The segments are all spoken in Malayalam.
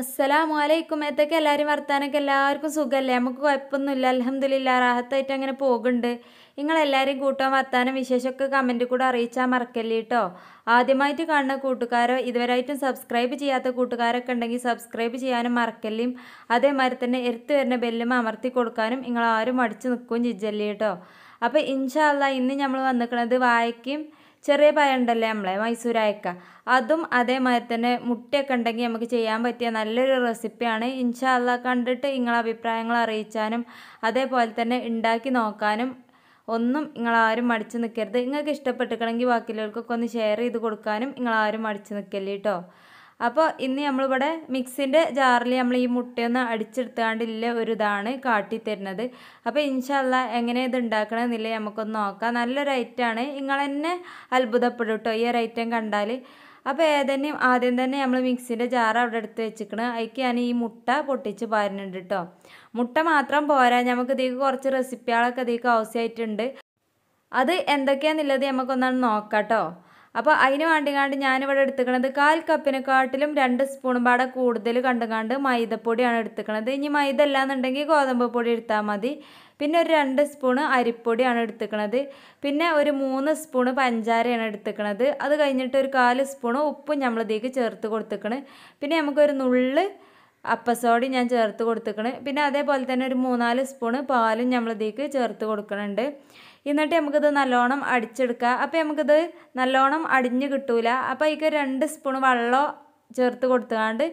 അസ്സലാമു അലൈക്കും ഏത്തൊക്കെ എല്ലാവരും വർത്താനൊക്കെ എല്ലാവർക്കും സുഖമല്ലേ നമുക്ക് കുഴപ്പമൊന്നുമില്ല അലഹമില്ല റാഹത്തായിട്ട് അങ്ങനെ പോകുന്നുണ്ട് നിങ്ങളെല്ലാവരും കൂട്ടാൻ വർത്താനം വിശേഷമൊക്കെ കമൻറ്റ് കൂടെ അറിയിച്ചാൽ മറക്കല്ലേ കേട്ടോ ആദ്യമായിട്ട് കാണുന്ന കൂട്ടുകാരോ ഇതുവരായിട്ടും സബ്സ്ക്രൈബ് ചെയ്യാത്ത കൂട്ടുകാരൊക്കെ ഉണ്ടെങ്കിൽ സബ്സ്ക്രൈബ് ചെയ്യാനും മറക്കല്ലേയും അതേമാതിരി തന്നെ എരുത്ത് വരുന്ന ബെല്ലും അമർത്തി കൊടുക്കാനും നിങ്ങളാരും മടിച്ച് നിൽക്കുകയും ചിജല്ലേ കേട്ടോ അപ്പോൾ ഇൻഷാല്ല ഇന്ന് നമ്മൾ വന്നിരിക്കുന്നത് വായിക്കും ചെറിയ പഴമുണ്ടല്ലേ നമ്മളെ മൈസൂർ അയക്ക അതും അതേമാതിരി തന്നെ മുട്ടയൊക്കെ ഉണ്ടെങ്കിൽ നമുക്ക് ചെയ്യാൻ പറ്റിയ നല്ലൊരു റെസിപ്പിയാണ് ഇൻഷാല്ല കണ്ടിട്ട് നിങ്ങളെ അഭിപ്രായങ്ങൾ അറിയിച്ചാനും അതേപോലെ തന്നെ ഉണ്ടാക്കി നോക്കാനും ഒന്നും നിങ്ങളാരും മടിച്ചു നിൽക്കരുത് നിങ്ങൾക്ക് ഇഷ്ടപ്പെട്ടിക്കണമെങ്കിൽ ബാക്കിയുള്ളവർക്കൊക്കെ ഒന്ന് ഷെയർ ചെയ്ത് കൊടുക്കാനും നിങ്ങളാരും മടിച്ചു നിൽക്കല്ലേ കേട്ടോ അപ്പോൾ ഇന്ന് നമ്മളിവിടെ മിക്സിൻ്റെ ജാറിൽ നമ്മൾ ഈ മുട്ടയൊന്ന് അടിച്ചെടുത്താണ്ടില്ല ഒരു ഇതാണ് കാട്ടിത്തരുന്നത് അപ്പോൾ ഇൻഷല്ല എങ്ങനെ ഇത് ഉണ്ടാക്കണമെന്നില്ല നമുക്കൊന്ന് നോക്കാം നല്ലൊരു ഐറ്റമാണ് നിങ്ങൾ അത്ഭുതപ്പെടും കേട്ടോ ഈ ഒരു ഐറ്റം കണ്ടാൽ അപ്പോൾ ഏതെന്നെയും ആദ്യം തന്നെ നമ്മൾ മിക്സിൻ്റെ ജാർ അവിടെ എടുത്ത് വെച്ചിക്കണം അതിക്ക് ഞാൻ ഈ മുട്ട പൊട്ടിച്ച് പാരുന്നുണ്ട് കേട്ടോ മുട്ട മാത്രം പോരാ നമുക്ക് ഇതിലേക്ക് കുറച്ച് റെസിപ്പികളൊക്കെ ഇതിലേക്ക് ആവശ്യമായിട്ടുണ്ട് അത് എന്തൊക്കെയാണെന്നുള്ളത് നമുക്കൊന്നാണ് നോക്കാം കേട്ടോ അപ്പോൾ അതിന് കണ്ട് ഞാനിവിടെ എടുത്തുക്കണത് കാൽ കപ്പിനെക്കാട്ടിലും രണ്ട് സ്പൂണും പാടെ കൂടുതൽ കണ്ടുകാണ്ട് മൈദപ്പൊടിയാണ് എടുത്തുക്കണത് ഇനി മൈദ അല്ലാന്നുണ്ടെങ്കിൽ ഗോതമ്പ് പൊടി എടുത്താൽ മതി പിന്നെ ഒരു രണ്ട് സ്പൂണ് അരിപ്പൊടിയാണ് എടുത്തുക്കണത് പിന്നെ ഒരു മൂന്ന് സ്പൂണ് പഞ്ചാരയാണ് എടുത്തുക്കണത് അത് കഴിഞ്ഞിട്ട് ഒരു കാല് സ്പൂണ് ഉപ്പും നമ്മളിതേക്ക് ചേർത്ത് കൊടുത്തുക്കണ് പിന്നെ നമുക്കൊരു നുള്ള് അപ്പസോടി ഞാൻ ചേർത്ത് കൊടുത്തുക്കണ് പിന്നെ അതേപോലെ തന്നെ ഒരു മൂന്നാല് സ്പൂണ് പാലും നമ്മളിതേക്ക് ചേർത്ത് കൊടുക്കണുണ്ട് എന്നിട്ട് നമുക്കിത് നല്ലോണം അടിച്ചെടുക്കുക അപ്പോൾ നമുക്കിത് നല്ലോണം അടിഞ്ഞ് കിട്ടൂല അപ്പോൾ അതിലേക്ക് രണ്ട് സ്പൂൺ വെള്ളം ചേർത്ത് കൊടുത്തുകൊണ്ട്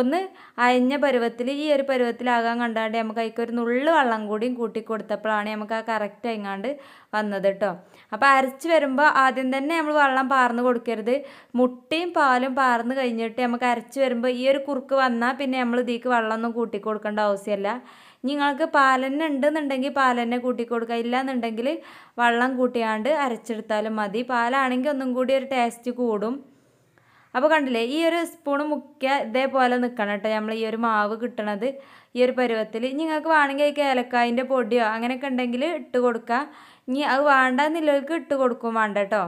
ഒന്ന് അയഞ്ഞ പരുവത്തിൽ ഈ ഒരു പരുവത്തിലാകാൻ കണ്ടാണ്ട് നമുക്ക് അതിലേക്ക് ഒരു നുള്ളു വെള്ളം കൂടിയും കൂട്ടി കൊടുത്തപ്പോഴാണ് നമുക്ക് ആ കറക്റ്റ് അയങ്ങാണ്ട് വന്നത് കേട്ടോ അപ്പോൾ അരച്ച് വരുമ്പോൾ ആദ്യം തന്നെ നമ്മൾ വെള്ളം പാർന്ന് കൊടുക്കരുത് മുട്ടയും പാലും പാർന്ന് കഴിഞ്ഞിട്ട് നമുക്ക് അരച്ച് വരുമ്പോൾ ഈ ഒരു കുറുക്ക് വന്നാൽ പിന്നെ നമ്മൾ ഇതിലേക്ക് വെള്ളമൊന്നും കൂട്ടി കൊടുക്കേണ്ട ആവശ്യമല്ല നിങ്ങൾക്ക് പാലന്നെ ഉണ്ടെന്നുണ്ടെങ്കിൽ പാലന്നെ കൂട്ടി കൊടുക്കുക എന്നുണ്ടെങ്കിൽ വെള്ളം കൂട്ടിയാണ്ട് അരച്ചെടുത്താലും മതി പാലാണെങ്കിൽ ഒന്നും കൂടി ഒരു ടേസ്റ്റ് കൂടും അപ്പോൾ കണ്ടില്ലേ ഈ ഒരു സ്പൂൺ മുക്കിയ ഇതേപോലെ നിൽക്കണം കേട്ടോ നമ്മൾ ഈ ഒരു മാവ് കിട്ടണത് ഈ ഒരു പരുവത്തിൽ ഇനി നിങ്ങൾക്ക് വേണമെങ്കിൽ അതിൽ ഏലക്കായൻ്റെ പൊടിയോ അങ്ങനെയൊക്കെ ഉണ്ടെങ്കിൽ ഇട്ട് കൊടുക്കുക ഇനി അത് വേണ്ടെന്നില്ലവർക്ക് ഇട്ട് കൊടുക്കും വേണ്ട കേട്ടോ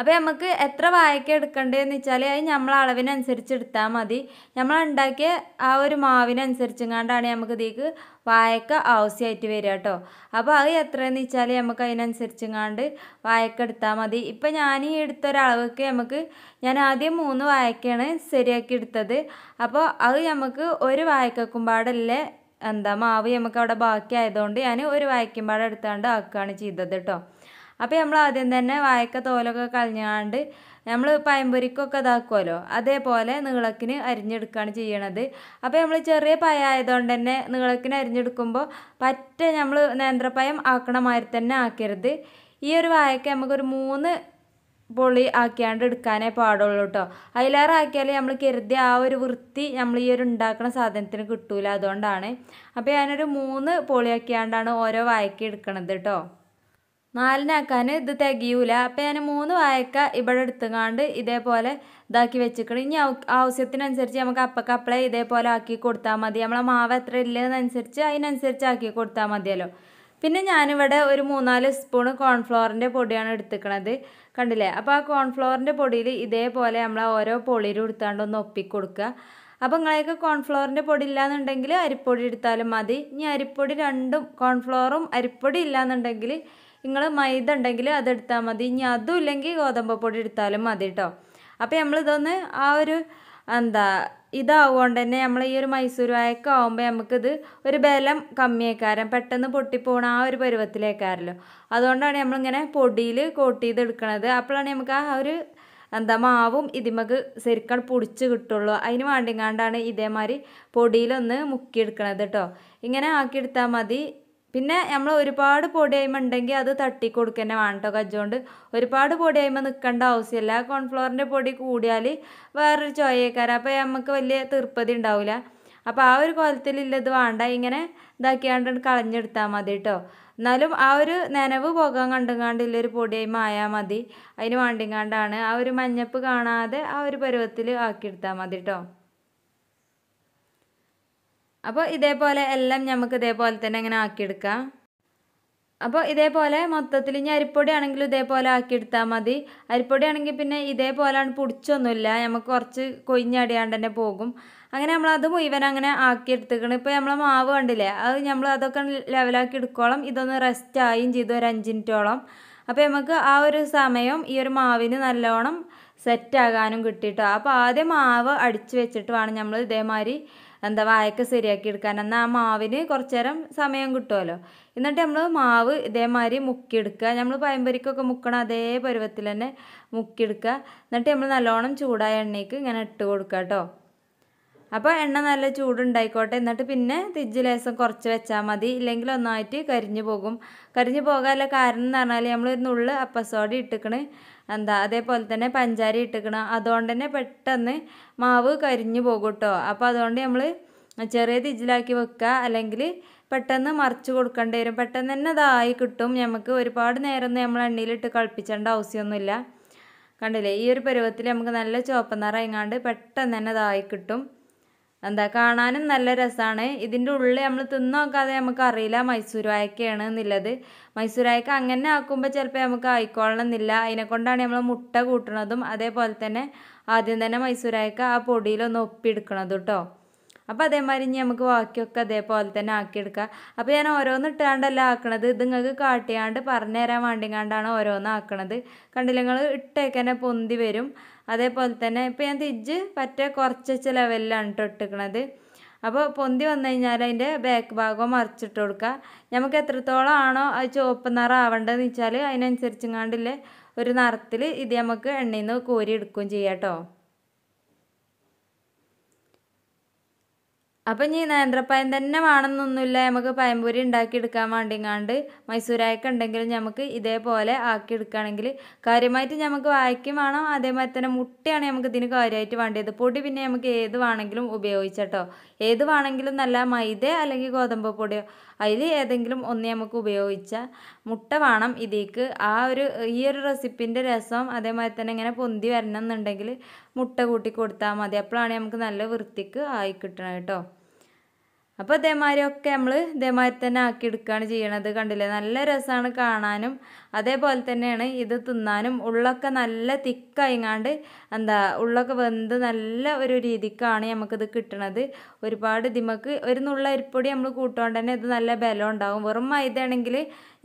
അപ്പോൾ നമുക്ക് എത്ര വായക്ക എടുക്കേണ്ടതെന്ന് വെച്ചാൽ അത് നമ്മൾ അളവിനനുസരിച്ച് എടുത്താൽ മതി ഉണ്ടാക്കിയ ആ ഒരു മാവിനനുസരിച്ചെങ്ങാണ്ടാണ് നമുക്ക് ഇതിലേക്ക് വായക്ക ആവശ്യമായിട്ട് വരിക കേട്ടോ അപ്പോൾ അത് എത്രയെന്ന് വെച്ചാൽ നമുക്ക് അതിനനുസരിച്ചെങ്ങാണ്ട് വായക്ക എടുത്താൽ മതി ഇപ്പം ഞാൻ ഈ എടുത്തൊരളവൊക്കെ നമുക്ക് ഞാൻ ആദ്യം മൂന്ന് വായക്കയാണ് ശരിയാക്കി എടുത്തത് അപ്പോൾ അത് നമുക്ക് ഒരു വായക്കക്കുമ്പാടല്ലേ എന്താ മാവ് നമുക്ക് അവിടെ ബാക്കി ആയതുകൊണ്ട് ഞാൻ ഒരു വായിക്കുമ്പാടെ ആക്കുകയാണ് ചെയ്തത് കേട്ടോ അപ്പോൾ നമ്മൾ ആദ്യം തന്നെ വായക്ക തോലൊക്കെ കളഞ്ഞാണ്ട് നമ്മൾ പയമ്പൊരിക്കൊക്കെ ഇതാക്കുമല്ലോ അതേപോലെ നീളക്കിന് അരിഞ്ഞെടുക്കുകയാണ് ചെയ്യണത് അപ്പോൾ നമ്മൾ ചെറിയ പയ ആയതുകൊണ്ട് തന്നെ നീളക്കിന് അരിഞ്ഞെടുക്കുമ്പോൾ പറ്റ നമ്മൾ നേന്ത്രപ്പയം ആക്കണ മാതിരി തന്നെ ആക്കരുത് ഈ ഒരു വായക്ക നമുക്കൊരു മൂന്ന് പൊളി ആക്കിയാണ്ട് എടുക്കാനേ പാടുള്ളൂ കേട്ടോ അതിലേറെ ആക്കിയാൽ നമ്മൾ കരുതി ആ ഒരു വൃത്തി നമ്മൾ ഈ ഒരു ഉണ്ടാക്കുന്ന സാധനത്തിന് കിട്ടൂല അതുകൊണ്ടാണ് അപ്പോൾ ഞാനൊരു മൂന്ന് പൊളിയാക്കിയാണ്ടാണ് ഓരോ വായക്ക എടുക്കണത് കേട്ടോ നാലിനാക്കാൻ ഇത് തികയൂല അപ്പം ഞാൻ മൂന്ന് വായക്ക ഇവിടെ എടുത്തുകൊണ്ട് ഇതേപോലെ ഇതാക്കി വെച്ചിക്കണം ഇനി ആവശ്യത്തിനനുസരിച്ച് നമുക്ക് അപ്പക്കപ്പളെ ഇതേപോലെ ആക്കി കൊടുത്താൽ മതി നമ്മളെ മാവ് എത്ര ഇല്ലെന്നനുസരിച്ച് അതിനനുസരിച്ച് ആക്കി കൊടുത്താൽ മതിയല്ലോ പിന്നെ ഞാനിവിടെ ഒരു മൂന്നാല് സ്പൂണ് കോൺഫ്ലോറിൻ്റെ പൊടിയാണ് എടുത്തുക്കണത് കണ്ടില്ലേ അപ്പോൾ ആ കോൺഫ്ലോറിൻ്റെ പൊടിയിൽ ഇതേപോലെ നമ്മൾ ഓരോ പൊളിയിലും എടുത്താണ്ട് ഒന്ന് ഒപ്പിക്കൊടുക്കുക അപ്പോൾ നിങ്ങളെയൊക്കെ കോൺഫ്ലോറിൻ്റെ പൊടി ഇല്ലയെന്നുണ്ടെങ്കിൽ അരിപ്പൊടി എടുത്താലും മതി ഇനി അരിപ്പൊടി രണ്ടും കോൺഫ്ലോറും അരിപ്പൊടി ഇല്ലയെന്നുണ്ടെങ്കിൽ നിങ്ങൾ മൈദ ഉണ്ടെങ്കിൽ അതെടുത്താൽ മതി ഇനി അതും ഇല്ലെങ്കിൽ ഗോതമ്പ് പൊടി എടുത്താലും മതി കേട്ടോ അപ്പോൾ നമ്മളിതൊന്ന് ആ ഒരു എന്താ ഇതാവുകൊണ്ട് തന്നെ നമ്മൾ ഈ ഒരു മൈസൂർ വായൊക്കെ ആകുമ്പോൾ നമുക്കിത് ഒരു ബലം കമ്മിയേക്കാരം പെട്ടെന്ന് പൊട്ടിപ്പോണ ആ ഒരു പരുവത്തിലേക്കാരല്ലോ അതുകൊണ്ടാണ് നമ്മളിങ്ങനെ പൊടിയിൽ കോട്ട് ചെയ്തെടുക്കണത് അപ്പോഴാണ് നമുക്ക് ആ ഒരു എന്താ മാവും ഇതിമക്ക് ശരിക്കും പൊടിച്ച് കിട്ടുള്ളൂ അതിന് വേണ്ടിങ്ങാണ്ടാണ് ഇതേമാതിരി പൊടിയിലൊന്ന് മുക്കിയെടുക്കണത് കേട്ടോ ഇങ്ങനെ ആക്കിയെടുത്താൽ മതി പിന്നെ നമ്മൾ ഒരുപാട് പൊടിയായ്മ ഉണ്ടെങ്കിൽ അത് തട്ടി കൊടുക്കന്നെ വേണം കജ്ജോണ്ട് ഒരുപാട് പൊടിയായ്മ നിൽക്കേണ്ട ആവശ്യമില്ല കോൺഫ്ലോറിൻ്റെ പൊടി കൂടിയാൽ വേറൊരു ചോയക്കാരം അപ്പോൾ നമുക്ക് വലിയ തീർപ്പതി ഉണ്ടാവില്ല അപ്പോൾ ആ ഒരു ഇല്ലത് വേണ്ട ഇങ്ങനെ ഇതാക്കിയാണ്ട് കളഞ്ഞെടുത്താൽ മതി കേട്ടോ എന്നാലും ആ ഒരു നനവ് പോകാൻ കണ്ടുങ്ങാണ്ടുള്ളൊരു പൊടിയായ്മ ആയാൽ മതി അതിന് വേണ്ടിങ്ങാണ്ടാണ് ആ ഒരു മഞ്ഞപ്പ് കാണാതെ ആ ഒരു പരുവത്തിൽ ആക്കിയെടുത്താൽ മതി കേട്ടോ അപ്പോൾ ഇതേപോലെ എല്ലാം നമുക്ക് ഇതേപോലെ തന്നെ അങ്ങനെ ആക്കിയെടുക്കാം അപ്പോൾ ഇതേപോലെ മൊത്തത്തിൽ ഇനി അരിപ്പൊടി ആണെങ്കിലും ഇതേപോലെ ആക്കിയെടുത്താൽ മതി അരിപ്പൊടി ആണെങ്കിൽ പിന്നെ ഇതേപോലെയാണ് പൊടിച്ചൊന്നുമില്ല നമുക്ക് കുറച്ച് കൊയിഞ്ഞടിയാണ്ട് തന്നെ പോകും അങ്ങനെ നമ്മളത് മുഴുവൻ അങ്ങനെ ആക്കിയെടുത്തേക്കണം ഇപ്പോൾ നമ്മളെ മാവ് കണ്ടില്ലേ അത് നമ്മൾ അതൊക്കെ ലെവലാക്കി എടുക്കോളം ഇതൊന്ന് റെസ്റ്റ് ആയും ചെയ്തു ഒരു അഞ്ച് മിനിറ്റോളം അപ്പോൾ നമുക്ക് ആ ഒരു സമയം ഈ ഒരു മാവിന് നല്ലോണം സെറ്റാകാനും കിട്ടിയിട്ടോ അപ്പോൾ ആദ്യം മാവ് അടിച്ചു വെച്ചിട്ട് വേണം നമ്മൾ ഇതേമാതിരി എന്താ വായൊക്കെ ശരിയാക്കി എടുക്കാൻ എന്നാൽ ആ മാവിന് കുറച്ച് നേരം സമയം കിട്ടുമല്ലോ എന്നിട്ട് നമ്മൾ മാവ് ഇതേമാതിരി മുക്കിയെടുക്കുക നമ്മൾ പയമ്പരിക്കൊക്കെ മുക്കണ അതേ പരുവത്തിൽ തന്നെ മുക്കിയെടുക്കുക എന്നിട്ട് നമ്മൾ നല്ലോണം ചൂടായ എണ്ണയ്ക്ക് ഇങ്ങനെ ഇട്ട് കൊടുക്കുക കേട്ടോ അപ്പോൾ എണ്ണ നല്ല ചൂടുണ്ടായിക്കോട്ടെ എന്നിട്ട് പിന്നെ തിജ്ജ് ലേസം കുറച്ച് വെച്ചാൽ മതി ഇല്ലെങ്കിൽ ഒന്നായിട്ട് കരിഞ്ഞു പോകും കരിഞ്ഞു പോകാനുള്ള കാരണം എന്ന് പറഞ്ഞാൽ നമ്മൾ നുള്ള് അപ്പസോടി ഇട്ടുക്കണ് എന്താ അതേപോലെ തന്നെ പഞ്ചാരി ഇട്ടുക്കണ് അതുകൊണ്ട് തന്നെ പെട്ടെന്ന് മാവ് കരിഞ്ഞു പോകും കേട്ടോ അപ്പോൾ അതുകൊണ്ട് നമ്മൾ ചെറിയ തിജിലാക്കി വെക്കുക അല്ലെങ്കിൽ പെട്ടെന്ന് മറിച്ച് കൊടുക്കേണ്ടി വരും പെട്ടെന്ന് തന്നെ അതായി കിട്ടും നമുക്ക് ഒരുപാട് നേരം നമ്മൾ എണ്ണയിലിട്ട് കളിപ്പിച്ചേണ്ട ആവശ്യമൊന്നുമില്ല കണ്ടില്ലേ ഈ ഒരു പരുവത്തിൽ നമുക്ക് നല്ല ചുവപ്പ് നിറ പെട്ടെന്ന് തന്നെ അതായി കിട്ടും എന്താ കാണാനും നല്ല രസമാണ് ഇതിൻ്റെ ഉള്ളിൽ നമ്മൾ തിന്ന് നോക്കാതെ നമുക്ക് അറിയില്ല മൈസൂർ വായക്കയാണ് എന്നുള്ളത് മൈസൂർ വായക്ക അങ്ങനെ ആക്കുമ്പോൾ ചിലപ്പോൾ നമുക്ക് ആയിക്കോളണം എന്നില്ല കൊണ്ടാണ് നമ്മൾ മുട്ട കൂട്ടണതും അതേപോലെ തന്നെ ആദ്യം തന്നെ മൈസൂർ വായക്ക ആ പൊടിയിലൊന്ന് ഒപ്പിയെടുക്കണത് കേട്ടോ അപ്പോൾ അതേമാതിരി ഇനി നമുക്ക് ബാക്കിയൊക്കെ അതേപോലെ തന്നെ ആക്കിയെടുക്കുക അപ്പോൾ ഞാൻ ഓരോന്ന് ഇട്ടാണ്ടല്ല ആക്കണത് ഇത് നിങ്ങൾക്ക് കാട്ടിയാണ്ട് പറഞ്ഞുതരാൻ കണ്ടാണ് ഓരോന്ന് ആക്കണത് കണ്ടില്ല നിങ്ങൾ ഇട്ടേക്കന്നെ പൊന്തി വരും അതേപോലെ തന്നെ ഇപ്പോൾ ഞാൻ തിരിച്ച് പറ്റ കുറച്ച് ലെവലിലാണ് കേട്ടോ ഇട്ടിക്കണത് അപ്പോൾ പൊന്തി വന്നു കഴിഞ്ഞാൽ അതിൻ്റെ ബാക്ക് ഭാഗം മറിച്ചിട്ട് കൊടുക്കുക നമുക്ക് എത്രത്തോളം ആണോ അത് ചുവപ്പ് നിറ ആവേണ്ടതെന്ന് വെച്ചാൽ അതിനനുസരിച്ചും കണ്ടില്ലേ ഒരു നിറത്തിൽ ഇത് നമുക്ക് എണ്ണയിൽ നിന്ന് കോരി എടുക്കുകയും ചെയ്യാം കേട്ടോ അപ്പം ഇനി നേന്ത്രപ്പയം തന്നെ വേണമെന്നൊന്നുമില്ല നമുക്ക് പയംപൊരി ഉണ്ടാക്കിയെടുക്കാൻ വേണ്ടിങ്ങാണ്ട് മൈസൂരായൊക്കെ ഉണ്ടെങ്കിൽ നമുക്ക് ഇതേപോലെ ആക്കിയെടുക്കുകയാണെങ്കിൽ കാര്യമായിട്ട് നമുക്ക് വായിക്കും വേണം അതേമാതിരി തന്നെ മുട്ടയാണ് നമുക്ക് ഇതിന് കാര്യമായിട്ട് വേണ്ടത് പൊടി പിന്നെ നമുക്ക് ഏത് വേണമെങ്കിലും ഉപയോഗിച്ചട്ടോ ഏത് വേണമെങ്കിലും നല്ല മൈദ അല്ലെങ്കിൽ ഗോതമ്പ് പൊടിയോ അതിൽ ഏതെങ്കിലും ഒന്ന് നമുക്ക് ഉപയോഗിച്ച മുട്ട വേണം ഇതിലേക്ക് ആ ഒരു ഈ ഒരു റെസിപ്പിൻ്റെ രസം അതേമാതിരി തന്നെ ഇങ്ങനെ പൊന്തി വരണം എന്നുണ്ടെങ്കിൽ മുട്ട കൂട്ടി കൊടുത്താൽ മതി അപ്പോഴാണ് നമുക്ക് നല്ല വൃത്തിക്ക് ആയി കിട്ടണം കേട്ടോ അപ്പോൾ ഇതേമാതിരി ഒക്കെ നമ്മൾ ഇതേമാതിരി തന്നെ ആക്കി എടുക്കുകയാണ് ചെയ്യണത് കണ്ടില്ലേ നല്ല രസമാണ് കാണാനും അതേപോലെ തന്നെയാണ് ഇത് തിന്നാനും ഉള്ളൊക്കെ നല്ല തിക്കായിങ്ങാണ്ട് എന്താ ഉള്ളൊക്കെ വെന്ത് നല്ല ഒരു രീതിക്കാണ് നമുക്കിത് കിട്ടണത് ഒരുപാട് ഇതിമക്ക് ഒരു നുള്ള അരിപ്പൊടി നമ്മൾ കൂട്ടുകൊണ്ട് തന്നെ ഇത് നല്ല ബലം ഉണ്ടാകും വെറും മൈദയാണെങ്കിൽ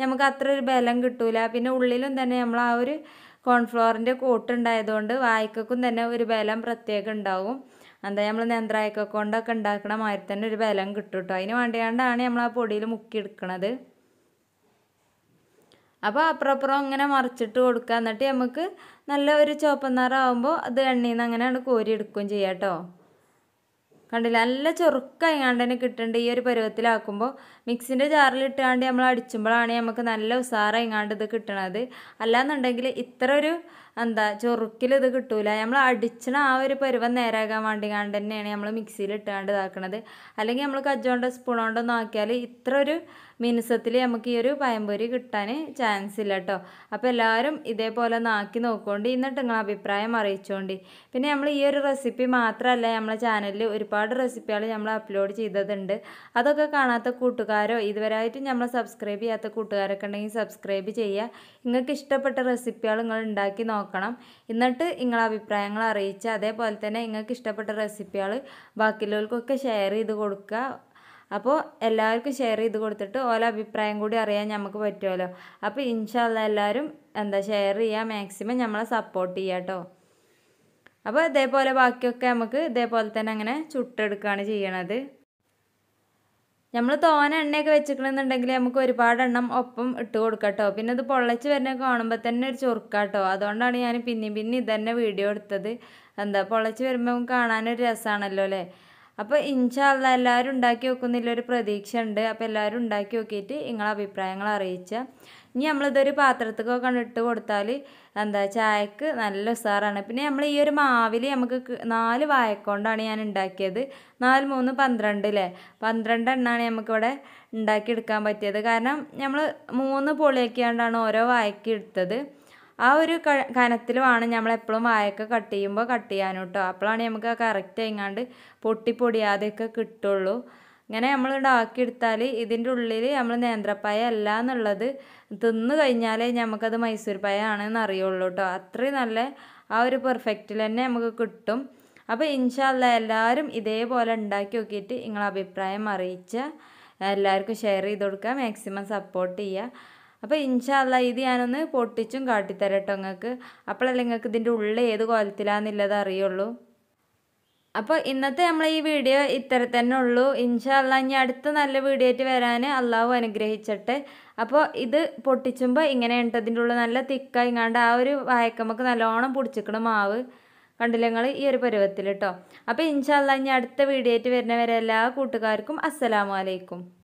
നമുക്ക് അത്ര ഒരു ബലം കിട്ടൂല പിന്നെ ഉള്ളിലും തന്നെ നമ്മൾ ആ ഒരു കോൺഫ്ലോറിൻ്റെ കോട്ടുണ്ടായതുകൊണ്ട് വായിക്കക്കും തന്നെ ഒരു ബലം പ്രത്യേകം ഉണ്ടാവും എന്താ നമ്മൾ നെന്ത്രായക്ക കൊണ്ടൊക്കെ ഉണ്ടാക്കണ മാതിരി തന്നെ ഒരു ബലം കിട്ടും കേട്ടോ അതിന് വേണ്ടിയാണ്ടാണ് നമ്മൾ ആ പൊടിയിൽ മുക്കിയെടുക്കണത് അപ്പോൾ അപ്പുറപ്പുറം ഇങ്ങനെ മറിച്ചിട്ട് കൊടുക്കുക എന്നിട്ട് നമുക്ക് നല്ല ഒരു ചുവപ്പന്നാറാവുമ്പോൾ അത് എണ്ണയിൽ നിന്ന് അങ്ങനെയാണ് എടുക്കുകയും ചെയ്യാം കേട്ടോ കണ്ടില്ല നല്ല ചൊറുക്കായാണ്ട് തന്നെ കിട്ടുന്നുണ്ട് ഈ ഒരു പരുവത്തിലാക്കുമ്പോൾ മിക്സിൻ്റെ ജാറിലിട്ടാണ്ട് നമ്മൾ അടിച്ചുമ്പോഴാണ് നമുക്ക് നല്ല ഉസാറായിങ്ങാണ്ട് ഇത് കിട്ടണത് അല്ലാന്നുണ്ടെങ്കിൽ ഇത്ര ഒരു എന്താ ചൊറുക്കിലിത് കിട്ടൂല നമ്മൾ അടിച്ചണ ആ ഒരു പരുവം നേരാകാൻ വേണ്ടി കണ്ട് തന്നെയാണ് നമ്മൾ മിക്സിയിൽ ഇട്ടാണ്ട് ഇതാക്കണത് അല്ലെങ്കിൽ നമ്മൾ കജ്ജോണ്ടോ സ്പൂണോണ്ടോ ആക്കിയാൽ ഇത്ര ഒരു മിനുസത്തിൽ നമുക്ക് ഈ ഒരു പയമ്പൊരി കിട്ടാൻ ചാൻസ് ഇല്ല കേട്ടോ അപ്പോൾ എല്ലാവരും ഇതേപോലെ നാക്കി നോക്കുകൊണ്ട് എന്നിട്ട് നിങ്ങൾ അഭിപ്രായം അറിയിച്ചുകൊണ്ട് പിന്നെ നമ്മൾ ഈ ഒരു റെസിപ്പി മാത്രമല്ല നമ്മളെ ചാനലിൽ ഒരുപാട് റെസിപ്പികൾ നമ്മൾ അപ്ലോഡ് ചെയ്തതുണ്ട് അതൊക്കെ കാണാത്ത കൂട്ടുകാരോ ഇതുവരെയായിട്ട് നമ്മൾ സബ്സ്ക്രൈബ് ചെയ്യാത്ത കൂട്ടുകാരൊക്കെ ഉണ്ടെങ്കിൽ സബ്സ്ക്രൈബ് ചെയ്യുക നിങ്ങൾക്ക് ഇഷ്ടപ്പെട്ട റെസിപ്പികൾ നിങ്ങൾ ഉണ്ടാക്കി നോക്കാം നോക്കണം എന്നിട്ട് നിങ്ങളെ അഭിപ്രായങ്ങൾ അറിയിച്ച് അതേപോലെ തന്നെ നിങ്ങൾക്ക് ഇഷ്ടപ്പെട്ട റെസിപ്പികൾ ബാക്കിയുള്ളവർക്കൊക്കെ ഷെയർ ചെയ്ത് കൊടുക്കുക അപ്പോൾ എല്ലാവർക്കും ഷെയർ ചെയ്ത് കൊടുത്തിട്ട് ഓരോ അഭിപ്രായം കൂടി അറിയാൻ നമുക്ക് പറ്റുമല്ലോ അപ്പോൾ ഇൻഷാല്ല എല്ലാവരും എന്താ ഷെയർ ചെയ്യുക മാക്സിമം നമ്മളെ സപ്പോർട്ട് ചെയ്യുക കേട്ടോ അപ്പോൾ ഇതേപോലെ ബാക്കിയൊക്കെ നമുക്ക് ഇതേപോലെ തന്നെ അങ്ങനെ ചുട്ടെടുക്കുകയാണ് ചെയ്യണത് നമ്മൾ തോന എണ്ണയൊക്കെ വെച്ചിക്കണമെന്നുണ്ടെങ്കിൽ നമുക്ക് ഒരുപാട് എണ്ണം ഒപ്പം ഇട്ട് കൊടുക്കട്ടോ പിന്നെ ഇത് പൊള്ളച്ച് വരുന്ന കാണുമ്പോൾ തന്നെ ഒരു ചൊറുക്കാട്ടോ അതുകൊണ്ടാണ് ഞാൻ പിന്നെ പിന്നെ ഇതന്നെ വീഡിയോ എടുത്തത് എന്താ പൊള്ളച്ച് വരുമ്പം കാണാനൊരു രസമാണല്ലോ അല്ലേ അപ്പോൾ ഇൻഷാല്ല എല്ലാവരും ഉണ്ടാക്കി വെക്കുന്നില്ല ഒരു പ്രതീക്ഷ ഉണ്ട് അപ്പോൾ എല്ലാവരും ഉണ്ടാക്കി നോക്കിയിട്ട് നിങ്ങളെ അഭിപ്രായങ്ങൾ അറിയിച്ചാൽ ഇനി നമ്മളിതൊരു പാത്രത്തേക്കോ കണ്ടിട്ട് കൊടുത്താൽ എന്താ ചായക്ക് നല്ല ഉസാറാണ് പിന്നെ നമ്മൾ ഈ ഒരു മാവിൽ നമുക്ക് നാല് വായക്കൊണ്ടാണ് ഞാൻ ഉണ്ടാക്കിയത് നാല് മൂന്ന് പന്ത്രണ്ട് അല്ലേ പന്ത്രണ്ട് എണ്ണാണ് നമുക്കിവിടെ ഉണ്ടാക്കിയെടുക്കാൻ പറ്റിയത് കാരണം നമ്മൾ മൂന്ന് പൊളിയാക്കിയാണ്ടാണ് ഓരോ വായക്ക് എടുത്തത് ആ ഒരു കനത്തിലുമാണ് നമ്മൾ എപ്പോഴും കട്ട് ചെയ്യുമ്പോൾ കട്ട് ചെയ്യാനോട്ടോ അപ്പോഴാണ് നമുക്ക് ആ കറക്റ്റ് എങ്ങാണ്ട് പൊട്ടിപ്പൊടിയാതെയൊക്കെ കിട്ടുള്ളൂ ഇങ്ങനെ നമ്മൾ ഉണ്ടാക്കിയെടുത്താൽ ഇതിൻ്റെ ഉള്ളിൽ നമ്മൾ നേന്ത്രപ്പായ അല്ല എന്നുള്ളത് തിന്നു കഴിഞ്ഞാലേ നമുക്കത് മൈസൂർ പായ ആണെന്ന് അറിയുള്ളൂ കേട്ടോ അത്രയും നല്ല ആ ഒരു പെർഫെക്റ്റിൽ തന്നെ നമുക്ക് കിട്ടും അപ്പോൾ ഇൻഷാല്ല എല്ലാവരും ഇതേപോലെ ഉണ്ടാക്കി നോക്കിയിട്ട് നിങ്ങളെ അഭിപ്രായം അറിയിച്ച എല്ലാവർക്കും ഷെയർ ചെയ്ത് കൊടുക്കുക മാക്സിമം സപ്പോർട്ട് ചെയ്യുക അപ്പോൾ ഇൻഷാല്ല ഇത് ഞാനൊന്ന് പൊട്ടിച്ചും കാട്ടിത്തരട്ടോ നിങ്ങൾക്ക് അപ്പോഴല്ലേ നിങ്ങൾക്ക് ഇതിൻ്റെ ഉള്ളിൽ ഏത് കോലത്തിലാണെന്നുള്ളത് അറിയുള്ളൂ അപ്പോൾ ഇന്നത്തെ നമ്മൾ ഈ വീഡിയോ ഇത്ര തന്നെ ഉള്ളൂ ഇൻഷാല്ല ഇനി അടുത്ത നല്ല വീഡിയോ ആയിട്ട് വരാൻ അള്ളാഹു അനുഗ്രഹിച്ചിട്ട് അപ്പോൾ ഇത് പൊട്ടിച്ചുമ്പോൾ ഇങ്ങനെ ഉണ്ട് അതിൻ്റെ ഉള്ളിൽ നല്ല തിക്കായി കണ്ട് ആ ഒരു വായക്കമ്മക്ക് നല്ലോണം പൊടിച്ചിക്കണം മാവ് കണ്ടില്ല നിങ്ങൾ ഈ ഒരു പരുവത്തിൽ കേട്ടോ അപ്പോൾ ഇൻഷാല്ല ഇനി അടുത്ത വീഡിയോ ആയിട്ട് വരുന്നവരെ എല്ലാ കൂട്ടുകാർക്കും അസ്സലാമലൈക്കും